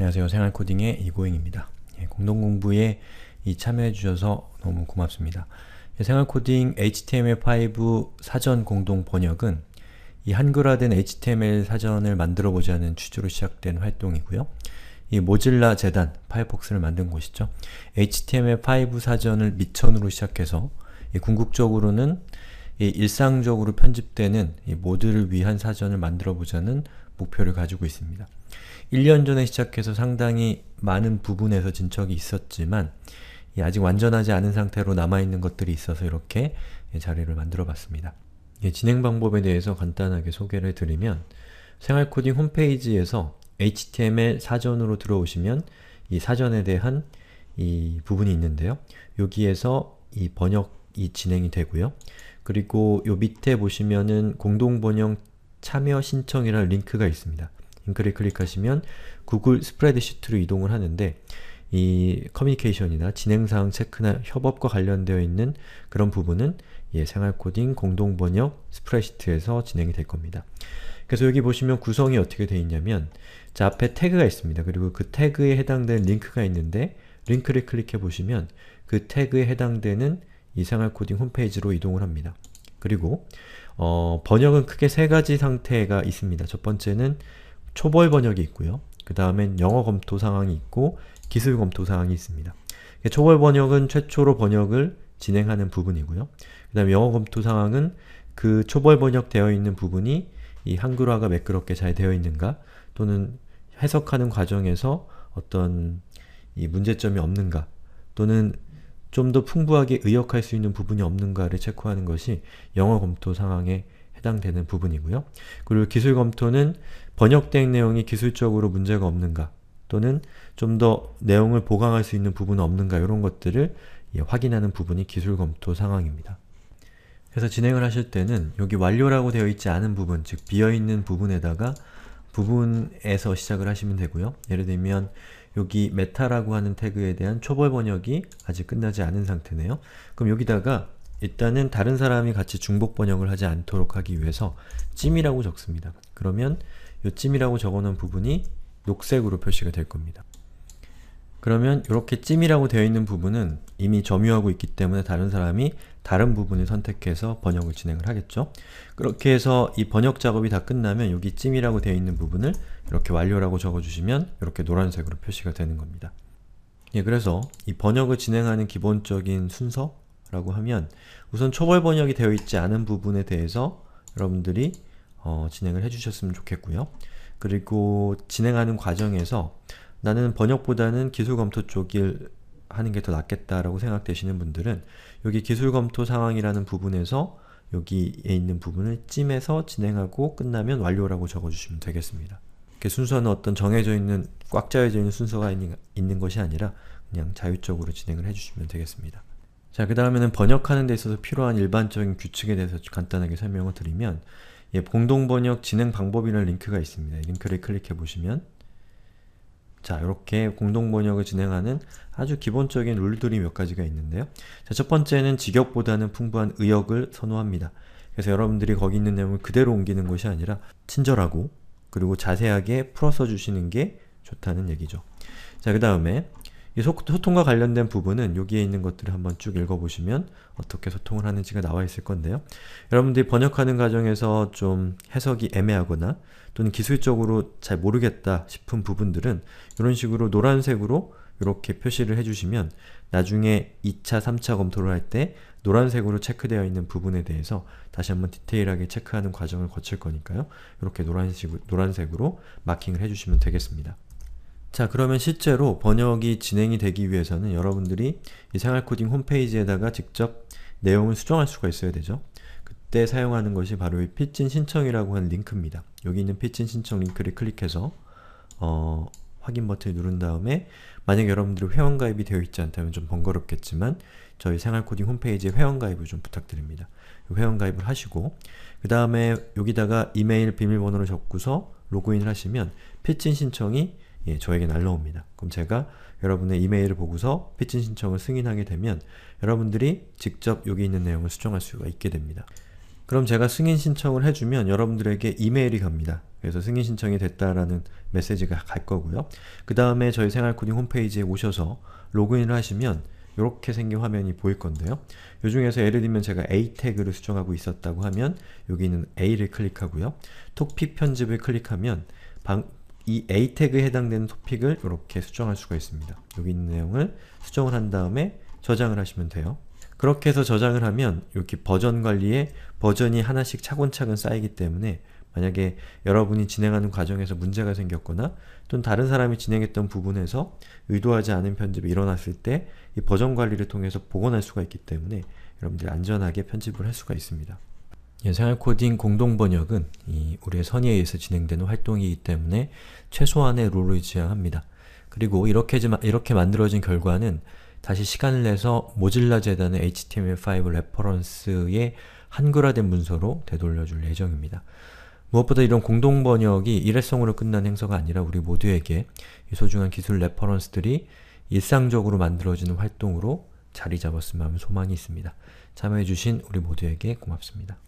안녕하세요. 생활코딩의 이고잉입니다. 예, 공동공부에 참여해주셔서 너무 고맙습니다. 예, 생활코딩 HTML5 사전 공동 번역은 이 한글화된 HTML 사전을 만들어보자는 취지로 시작된 활동이고요. 이 모질라 재단, 파이폭스를 만든 곳이죠. HTML5 사전을 밑천으로 시작해서 궁극적으로는 일상적으로 편집되는 모두를 위한 사전을 만들어 보자는 목표를 가지고 있습니다. 1년 전에 시작해서 상당히 많은 부분에서 진척이 있었지만 아직 완전하지 않은 상태로 남아있는 것들이 있어서 이렇게 자료를 만들어 봤습니다. 진행 방법에 대해서 간단하게 소개를 드리면 생활코딩 홈페이지에서 HTML 사전으로 들어오시면 이 사전에 대한 이 부분이 있는데요. 여기에서 이 번역 이 진행이 되고요. 그리고 요 밑에 보시면은 공동번영 참여 신청이라는 링크가 있습니다. 링크를 클릭하시면 구글 스프레드시트로 이동을 하는데 이 커뮤니케이션이나 진행사항 체크나 협업과 관련되어 있는 그런 부분은 예, 생활코딩 공동번역 스프레시트에서 진행이 될 겁니다. 그래서 여기 보시면 구성이 어떻게 되어 있냐면 자 앞에 태그가 있습니다. 그리고 그 태그에 해당되는 링크가 있는데 링크를 클릭해 보시면 그 태그에 해당되는 이생활 코딩 홈페이지로 이동을 합니다. 그리고 어, 번역은 크게 세 가지 상태가 있습니다. 첫 번째는 초벌 번역이 있고요. 그 다음엔 영어 검토 상황이 있고 기술 검토 상황이 있습니다. 초벌 번역은 최초로 번역을 진행하는 부분이고요. 그 다음 영어 검토 상황은 그 초벌 번역되어 있는 부분이 이 한글화가 매끄럽게 잘 되어 있는가 또는 해석하는 과정에서 어떤 이 문제점이 없는가 또는 좀더 풍부하게 의역할 수 있는 부분이 없는가를 체크하는 것이 영어 검토 상황에 해당되는 부분이고요. 그리고 기술 검토는 번역된 내용이 기술적으로 문제가 없는가 또는 좀 더 내용을 보강할 수 있는 부분은 없는가 이런 것들을 예, 확인하는 부분이 기술 검토 상황입니다. 그래서 진행을 하실 때는 여기 완료라고 되어 있지 않은 부분, 즉 비어있는 부분에다가 부분에서 시작을 하시면 되고요. 예를 들면 여기 메타라고 하는 태그에 대한 초벌 번역이 아직 끝나지 않은 상태네요. 그럼 여기다가 일단은 다른 사람이 같이 중복 번역을 하지 않도록 하기 위해서 찜이라고 적습니다. 그러면 이 찜이라고 적어놓은 부분이 녹색으로 표시가 될 겁니다. 그러면 이렇게 찜이라고 되어 있는 부분은 이미 점유하고 있기 때문에 다른 사람이 다른 부분을 선택해서 번역을 진행을 하겠죠. 그렇게 해서 이 번역 작업이 다 끝나면 여기 찜이라고 되어 있는 부분을 이렇게 완료라고 적어주시면 이렇게 노란색으로 표시가 되는 겁니다. 예, 그래서 이 번역을 진행하는 기본적인 순서라고 하면 우선 초벌 번역이 되어 있지 않은 부분에 대해서 여러분들이 어, 진행을 해주셨으면 좋겠고요. 그리고 진행하는 과정에서 나는 번역보다는 기술 검토 쪽일 하는 게 더 낫겠다라고 생각되시는 분들은 여기 기술 검토 상황이라는 부분에서 여기에 있는 부분을 찜해서 진행하고 끝나면 완료라고 적어주시면 되겠습니다. 이렇게 순서는 어떤 정해져 있는 꽉 짜여져 있는 순서가 있는, 있는 것이 아니라 그냥 자율적으로 진행을 해주시면 되겠습니다. 자, 그 다음에는 번역하는 데 있어서 필요한 일반적인 규칙에 대해서 간단하게 설명을 드리면 예, 공동번역 진행 방법이라는 링크가 있습니다. 링크를 클릭해 보시면 자, 이렇게 공동 번역을 진행하는 아주 기본적인 룰들이 몇 가지가 있는데요. 자, 첫 번째는 직역보다는 풍부한 의역을 선호합니다. 그래서 여러분들이 거기 있는 내용을 그대로 옮기는 것이 아니라 친절하고 그리고 자세하게 풀어서 주시는 게 좋다는 얘기죠. 자, 그 다음에 이 소통과 관련된 부분은 여기에 있는 것들을 한번 쭉 읽어보시면 어떻게 소통을 하는지가 나와 있을 건데요. 여러분들이 번역하는 과정에서 좀 해석이 애매하거나 또는 기술적으로 잘 모르겠다 싶은 부분들은 이런 식으로 노란색으로 이렇게 표시를 해주시면 나중에 2차, 3차 검토를 할 때 노란색으로 체크되어 있는 부분에 대해서 다시 한번 디테일하게 체크하는 과정을 거칠 거니까요. 이렇게 노란식, 노란색으로 마킹을 해주시면 되겠습니다. 자 그러면 실제로 번역이 진행이 되기 위해서는 여러분들이 이 생활코딩 홈페이지에다가 직접 내용을 수정할 수가 있어야 되죠. 그때 사용하는 것이 바로 이 피친 신청이라고 하는 링크입니다. 여기 있는 피친 신청 링크를 클릭해서 어, 확인 버튼을 누른 다음에 만약 여러분들이 회원가입이 되어 있지 않다면 좀 번거롭겠지만 저희 생활코딩 홈페이지에 회원가입을 좀 부탁드립니다. 회원가입을 하시고 그 다음에 여기다가 이메일 비밀번호를 적고서 로그인을 하시면 피친 신청이 예, 저에게 날라옵니다. 그럼 제가 여러분의 이메일을 보고서 피친 신청을 승인하게 되면 여러분들이 직접 여기 있는 내용을 수정할 수가 있게 됩니다. 그럼 제가 승인 신청을 해주면 여러분들에게 이메일이 갑니다. 그래서 승인 신청이 됐다라는 메시지가 갈 거고요. 그 다음에 저희 생활코딩 홈페이지에 오셔서 로그인을 하시면 이렇게 생긴 화면이 보일 건데요. 이 중에서 예를 들면 제가 A 태그를 수정하고 있었다고 하면 여기 있는 A를 클릭하고요. 토픽 편집을 클릭하면 방, 이 a 태그에 해당되는 토픽을 이렇게 수정할 수가 있습니다. 여기 있는 내용을 수정을 한 다음에 저장을 하시면 돼요. 그렇게 해서 저장을 하면 여기 버전 관리에 버전이 하나씩 차근차근 쌓이기 때문에 만약에 여러분이 진행하는 과정에서 문제가 생겼거나 또는 다른 사람이 진행했던 부분에서 의도하지 않은 편집이 일어났을 때 이 버전 관리를 통해서 복원할 수가 있기 때문에 여러분들이 안전하게 편집을 할 수가 있습니다. 예, 생활코딩 공동번역은 우리의 선의에 의해서 진행되는 활동이기 때문에 최소한의 룰을 지향합니다. 그리고 이렇게, 이렇게 만들어진 결과는 다시 시간을 내서 모질라 재단의 HTML5 레퍼런스의 한글화된 문서로 되돌려줄 예정입니다. 무엇보다 이런 공동번역이 일회성으로 끝난 행사가 아니라 우리 모두에게 이 소중한 기술 레퍼런스들이 일상적으로 만들어지는 활동으로 자리 잡았으면 하는 소망이 있습니다. 참여해주신 우리 모두에게 고맙습니다.